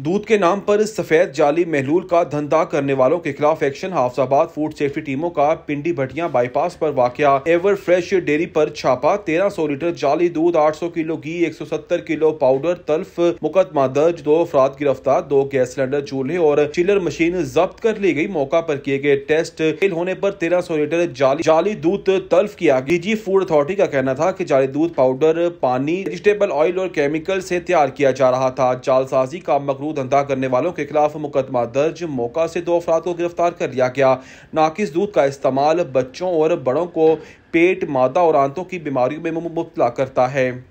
दूध के नाम पर सफ़ेद जाली महलूल का धंधा करने वालों के खिलाफ एक्शन हाफसाबाद फूड सेफ्टी टीमों का पिंडी भटिया बाईपास पर वाकया एवर फ्रेश डेयरी पर छापा 1300 लीटर जाली दूध 800 किलो घी 170 किलो पाउडर तल्फ मुकदमा दर्ज दो अफराद गिरफ्तार दो गैस सिलेंडर चूल्हे और चिलर मशीन जब्त कर ली गई मौका पर किए गए टेस्ट फेल होने पर सौ लीटर जाली जाली दूध तल्फ किया डीजी फूड अथॉरिटी का कहना था की जाली दूध पाउडर पानी वेजिटेबल ऑयल और केमिकल से तैयार किया जा रहा था जालसाजी का मकरू धंधा करने वालों के खिलाफ मुकदमा दर्ज मौका से दो अफराद को गिरफ्तार कर लिया गया नाकिस दूध का इस्तेमाल बच्चों और बड़ों को पेट मादा और आंतों की बीमारियों में मुबतला करता है